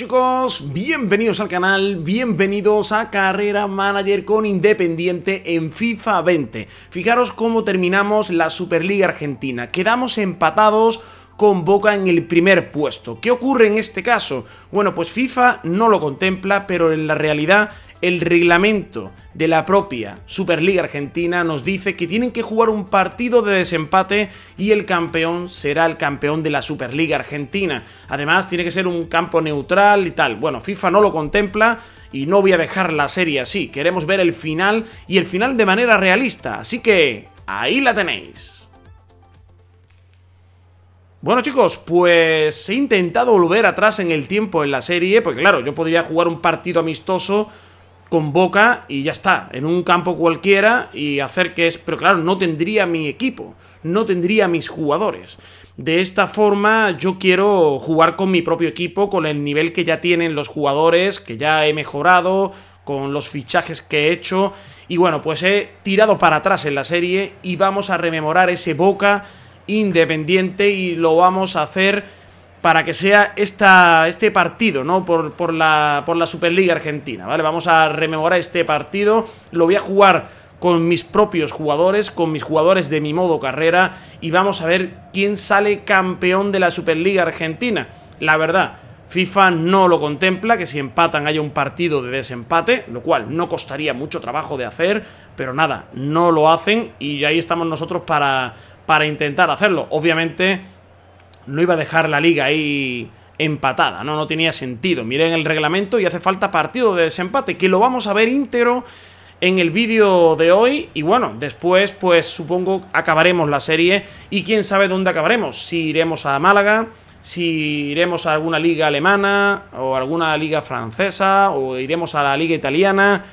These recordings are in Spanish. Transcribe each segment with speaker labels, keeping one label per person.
Speaker 1: chicos? Bienvenidos al canal, bienvenidos a Carrera Manager con Independiente en FIFA 20. Fijaros cómo terminamos la Superliga Argentina. Quedamos empatados con Boca en el primer puesto. ¿Qué ocurre en este caso? Bueno, pues FIFA no lo contempla, pero en la realidad el reglamento de la propia Superliga Argentina nos dice que tienen que jugar un partido de desempate y el campeón será el campeón de la Superliga Argentina. Además, tiene que ser un campo neutral y tal. Bueno, FIFA no lo contempla, y no voy a dejar la serie así. Queremos ver el final y el final de manera realista. Así que ahí la tenéis. Bueno chicos, pues he intentado volver atrás en el tiempo en la serie, porque claro, yo podría jugar un partido amistoso Boca y ya está, en un campo cualquiera y hacer que es... Pero claro, no tendría mi equipo, no tendría mis jugadores. De esta forma yo quiero jugar con mi propio equipo, con el nivel que ya tienen los jugadores, que ya he mejorado, con los fichajes que he hecho. Y bueno, pues he tirado para atrás en la serie y vamos a rememorar ese Boca independiente y lo vamos a hacer para que sea esta, este partido, ¿no? Por, por, la, por la Superliga Argentina, ¿vale? Vamos a rememorar este partido, lo voy a jugar con mis propios jugadores, con mis jugadores de mi modo carrera, y vamos a ver quién sale campeón de la Superliga Argentina. La verdad, FIFA no lo contempla, que si empatan haya un partido de desempate, lo cual no costaría mucho trabajo de hacer, pero nada, no lo hacen y ahí estamos nosotros para, para intentar hacerlo. Obviamente no iba a dejar la liga ahí empatada, no, no tenía sentido. Miren el reglamento y hace falta partido de desempate, que lo vamos a ver íntegro en el vídeo de hoy y bueno, después pues supongo acabaremos la serie y quién sabe dónde acabaremos, si iremos a Málaga, si iremos a alguna liga alemana o alguna liga francesa o iremos a la liga italiana,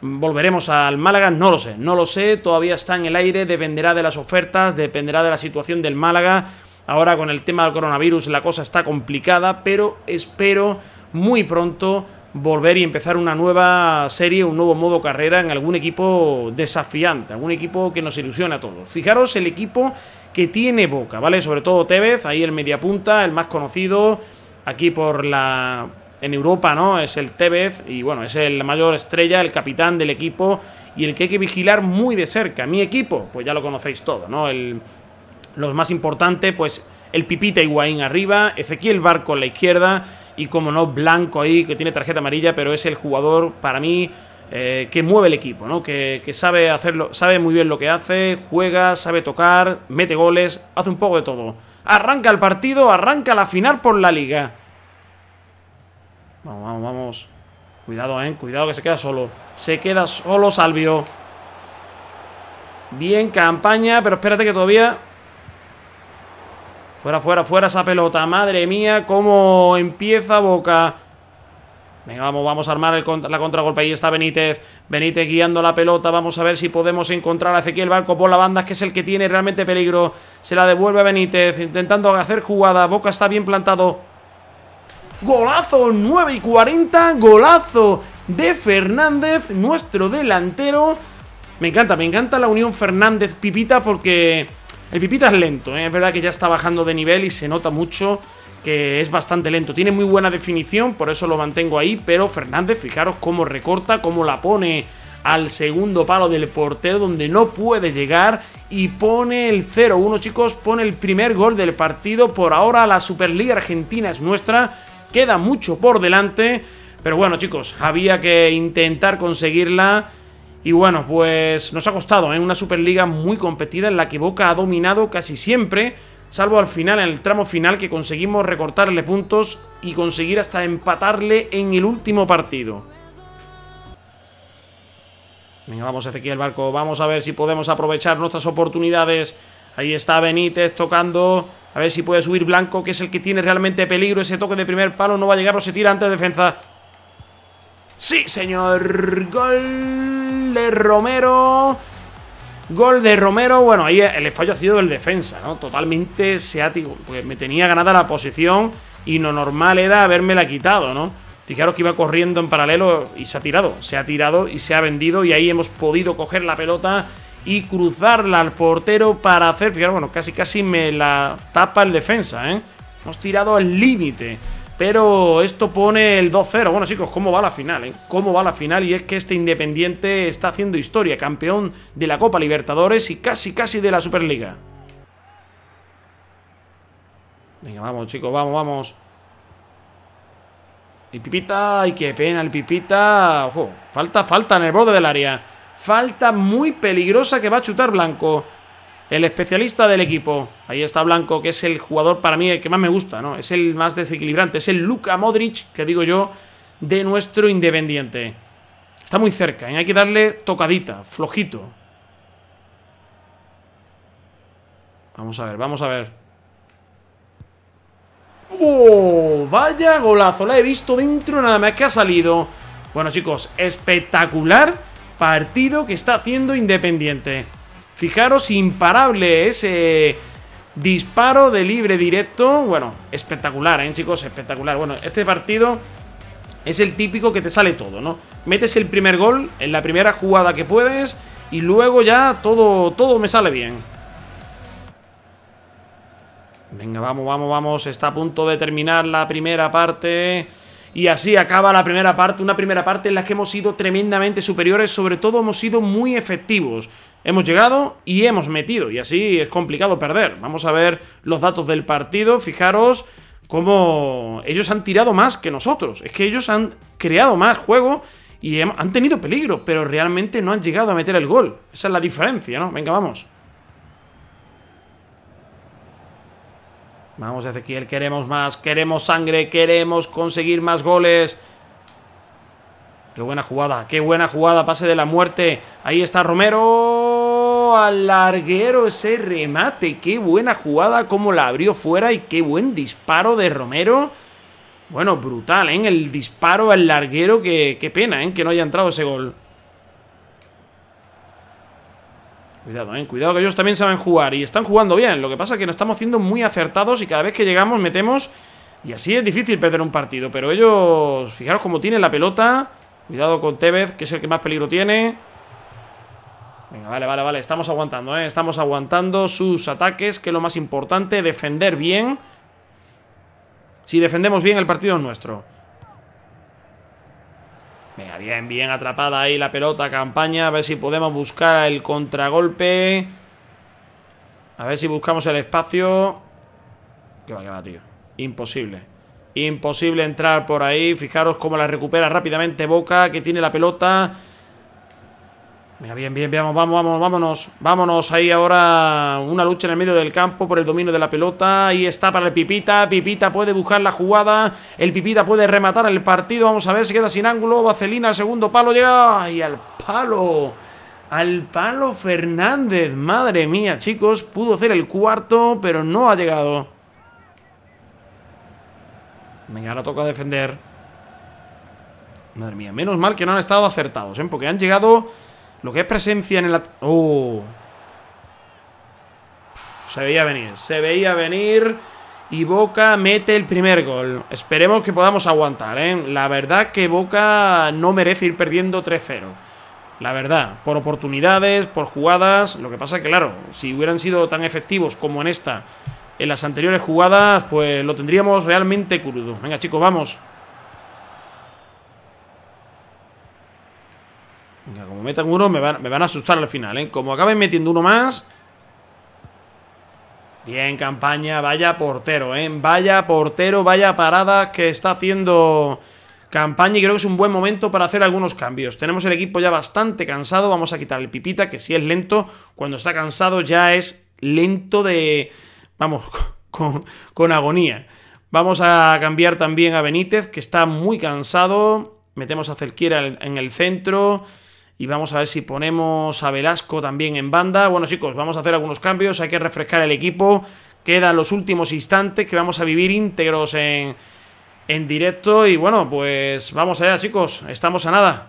Speaker 1: volveremos al Málaga, no lo sé, no lo sé, todavía está en el aire, dependerá de las ofertas, dependerá de la situación del Málaga. Ahora con el tema del coronavirus la cosa está complicada, pero espero muy pronto volver y empezar una nueva serie, un nuevo modo carrera en algún equipo desafiante, algún equipo que nos ilusiona a todos. Fijaros el equipo que tiene Boca, ¿vale? Sobre todo Tevez, ahí el mediapunta, el más conocido aquí por la en Europa, ¿no? Es el Tevez y bueno, es el mayor estrella, el capitán del equipo y el que hay que vigilar muy de cerca. Mi equipo, pues ya lo conocéis todo, ¿no? El lo más importante, pues el Pipita Higuaín arriba, Ezequiel Barco en la izquierda y, como no, Blanco ahí, que tiene tarjeta amarilla, pero es el jugador, para mí, eh, que mueve el equipo, ¿no? Que, que, sabe hacerlo, sabe muy bien lo que hace, juega, sabe tocar, mete goles, hace un poco de todo. Arranca el partido, arranca la final por la liga. Vamos, vamos, vamos. Cuidado, eh, cuidado que se queda solo. Se queda solo Salvio. Bien, campaña, pero espérate que todavía Fuera, fuera, fuera esa pelota. Madre mía, cómo empieza Boca. Venga, vamos, vamos a armar la contragolpe. Ahí está Benítez. Benítez guiando la pelota. Vamos a ver si podemos encontrar a Ezequiel Barco por la banda, que es el que tiene realmente peligro. Se la devuelve a Benítez, intentando hacer jugada. Boca está bien plantado. Golazo, 9 y 40. Golazo de Fernández, nuestro delantero. Me encanta, me encanta la unión Fernández-Pipita porque el Pipita es lento, ¿eh? es verdad que ya está bajando de nivel y se nota mucho que es bastante lento. Tiene muy buena definición, por eso lo mantengo ahí, pero Fernández, fijaros cómo recorta, cómo la pone al segundo palo del portero donde no puede llegar y pone el 0-1, chicos, pone el primer gol del partido. Por ahora la Superliga Argentina es nuestra, queda mucho por delante, pero bueno, chicos, había que intentar conseguirla. Y bueno, pues nos ha costado, en ¿eh? una Superliga muy competida en la que Boca ha dominado casi siempre, salvo al final, en el tramo final, que conseguimos recortarle puntos y conseguir hasta empatarle en el último partido. Venga, vamos el Barco, vamos a ver si podemos aprovechar nuestras oportunidades. Ahí está Benítez tocando, a ver si puede subir Blanco, que es el que tiene realmente peligro. Ese toque de primer palo no va a llegar, pero se tira antes de defensa. ¡Sí, señor! ¡Gol! Romero. Gol de Romero. Bueno, ahí el fallo ha sido El defensa, ¿no? Totalmente seático. Porque me tenía ganada la posición y lo normal era habérmela quitado, ¿no? Fijaros que iba corriendo en paralelo y se ha tirado. Se ha tirado y se ha vendido. Y ahí hemos podido coger la pelota y cruzarla al portero para hacer. Fijaros, bueno, casi casi me la tapa el defensa, ¿eh? Hemos tirado al límite. Pero esto pone el 2-0. Bueno, chicos, ¿cómo va la final? Eh? ¿Cómo va la final? Y es que este Independiente está haciendo historia. Campeón de la Copa Libertadores y casi, casi de la Superliga. Venga, vamos, chicos, vamos, vamos. Y Pipita, ay, qué pena, el Pipita. Ojo, falta, falta en el borde del área. Falta muy peligrosa que va a chutar Blanco. El especialista del equipo. Ahí está Blanco, que es el jugador para mí el que más me gusta, ¿no? Es el más desequilibrante. Es el Luka Modric, que digo yo, de nuestro Independiente. Está muy cerca. ¿eh? Hay que darle tocadita, flojito. Vamos a ver, vamos a ver. ¡Oh! Vaya golazo. La he visto dentro nada más que ha salido. Bueno, chicos, espectacular partido que está haciendo Independiente. Fijaros, imparable ese disparo de libre directo. Bueno, espectacular, ¿eh, chicos? Espectacular. Bueno, este partido es el típico que te sale todo, ¿no? Metes el primer gol en la primera jugada que puedes y luego ya todo, todo me sale bien. Venga, vamos, vamos, vamos. Está a punto de terminar la primera parte. Y así acaba la primera parte, una primera parte en la que hemos sido tremendamente superiores, sobre todo hemos sido muy efectivos. Hemos llegado y hemos metido, y así es complicado perder. Vamos a ver los datos del partido, fijaros cómo ellos han tirado más que nosotros. Es que ellos han creado más juego y han tenido peligro, pero realmente no han llegado a meter el gol. Esa es la diferencia, ¿no? Venga, vamos. Vamos, Ezequiel, queremos más, queremos sangre, queremos conseguir más goles. Qué buena jugada, qué buena jugada, pase de la muerte. Ahí está Romero al larguero ese remate. Qué buena jugada, como la abrió fuera y qué buen disparo de Romero. Bueno, brutal, ¿eh? El disparo al larguero, qué pena, ¿eh? Que no haya entrado ese gol. Cuidado, ¿eh? Cuidado que ellos también saben jugar y están jugando bien. Lo que pasa es que nos estamos siendo muy acertados y cada vez que llegamos metemos... Y así es difícil perder un partido, pero ellos... Fijaros cómo tienen la pelota. Cuidado con Tevez, que es el que más peligro tiene. Venga, vale, vale, vale, estamos aguantando, ¿eh? Estamos aguantando sus ataques, que lo más importante, defender bien. Si defendemos bien, el partido es nuestro. Venga, bien, bien atrapada ahí la pelota, campaña. A ver si podemos buscar el contragolpe. A ver si buscamos el espacio. Qué va, qué va, tío. Imposible. Imposible entrar por ahí. Fijaros cómo la recupera rápidamente Boca, que tiene la pelota. Venga, bien, bien, vamos, vamos, vamos, vámonos. Vámonos, ahí ahora una lucha en el medio del campo por el dominio de la pelota. Ahí está para el Pipita, Pipita puede buscar la jugada. El Pipita puede rematar el partido, vamos a ver, se queda sin ángulo. Vacelina al segundo palo, llega... ¡Ay, al palo! Al palo Fernández, madre mía, chicos. Pudo hacer el cuarto, pero no ha llegado. Venga, ahora toca defender. Madre mía, menos mal que no han estado acertados, ¿eh? Porque han llegado lo que es presencia en el... ¡Oh! se veía venir, se veía venir Y Boca mete el primer gol Esperemos que podamos aguantar, ¿eh? La verdad que Boca no merece ir perdiendo 3-0 la verdad, por oportunidades, por jugadas. Lo que pasa es que, claro, si hubieran sido tan efectivos como en esta, en las anteriores jugadas, pues lo tendríamos realmente crudo. Venga, chicos, vamos. como metan uno, me van, a asustar al final, ¿eh? Como acaben metiendo uno más... Bien, campaña, vaya portero, ¿eh? Vaya portero, vaya parada que está haciendo campaña y creo que es un buen momento para hacer algunos cambios. Tenemos el equipo ya bastante cansado, vamos a quitar el Pipita, que si es lento, cuando está cansado ya es lento de... vamos, con, agonía. Vamos a cambiar también a Benítez, que está muy cansado. Metemos a Cerquiera en el centro. Y vamos a ver si ponemos a Velasco también en banda. Bueno, chicos, vamos a hacer algunos cambios. Hay que refrescar el equipo. Quedan los últimos instantes que vamos a vivir íntegros en, directo. Y bueno, pues vamos allá, chicos. Estamos a nada.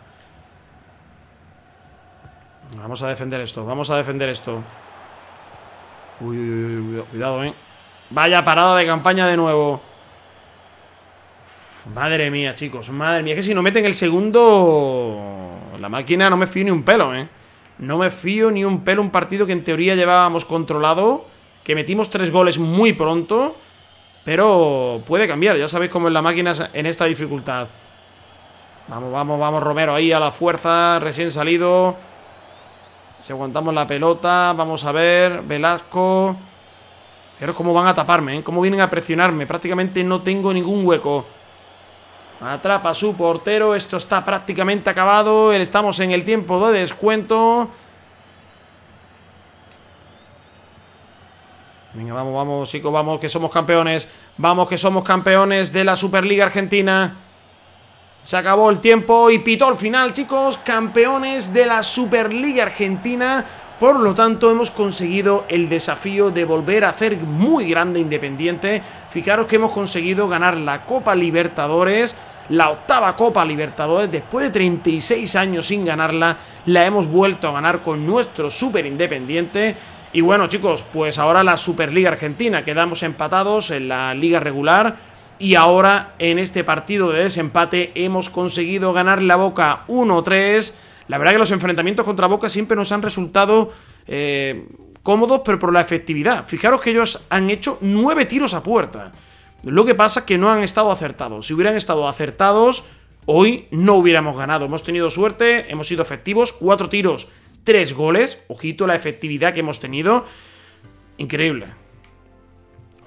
Speaker 1: Vamos a defender esto, vamos a defender esto. Uy, uy, uy, cuidado, eh. Vaya parada de campaña de nuevo. madre mía, chicos, madre mía. Es que si no meten el segundo... La máquina no me fío ni un pelo, ¿eh? No me fío ni un pelo. Un partido que en teoría llevábamos controlado. Que metimos tres goles muy pronto. Pero puede cambiar. Ya sabéis cómo es la máquina en esta dificultad. Vamos, vamos, vamos, Romero ahí a la fuerza. Recién salido. Si aguantamos la pelota. Vamos a ver. Velasco. Pero cómo van a taparme, ¿eh? Cómo vienen a presionarme. Prácticamente no tengo ningún hueco. Atrapa su portero. Esto está prácticamente acabado. Estamos en el tiempo de descuento. Venga, vamos, vamos, chicos, vamos, que somos campeones. Vamos, que somos campeones de la Superliga Argentina. Se acabó el tiempo y pitó el final, chicos. Campeones de la Superliga Argentina. Por lo tanto, hemos conseguido el desafío de volver a hacer muy grande Independiente. Fijaros que hemos conseguido ganar la Copa Libertadores la octava Copa Libertadores, después de 36 años sin ganarla, la hemos vuelto a ganar con nuestro Super Independiente. Y bueno chicos, pues ahora la Superliga Argentina, quedamos empatados en la liga regular y ahora en este partido de desempate hemos conseguido ganar la Boca 1-3. La verdad que los enfrentamientos contra Boca siempre nos han resultado eh, cómodos, pero por la efectividad. Fijaros que ellos han hecho 9 tiros a puerta. Lo que pasa es que no han estado acertados. Si hubieran estado acertados, hoy no hubiéramos ganado. Hemos tenido suerte, hemos sido efectivos, cuatro tiros, tres goles. Ojito la efectividad que hemos tenido. Increíble.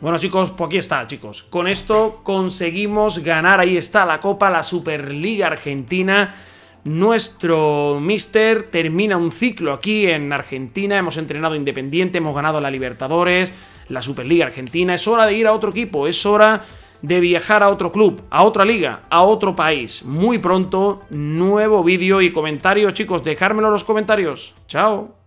Speaker 1: Bueno chicos, pues aquí está chicos. Con esto conseguimos ganar, ahí está la Copa, la Superliga Argentina. Nuestro mister termina un ciclo aquí en Argentina. Hemos entrenado Independiente, hemos ganado la Libertadores la Superliga Argentina. Es hora de ir a otro equipo, es hora de viajar a otro club, a otra liga, a otro país. Muy pronto, nuevo vídeo y comentarios, chicos. Dejármelo en los comentarios. Chao.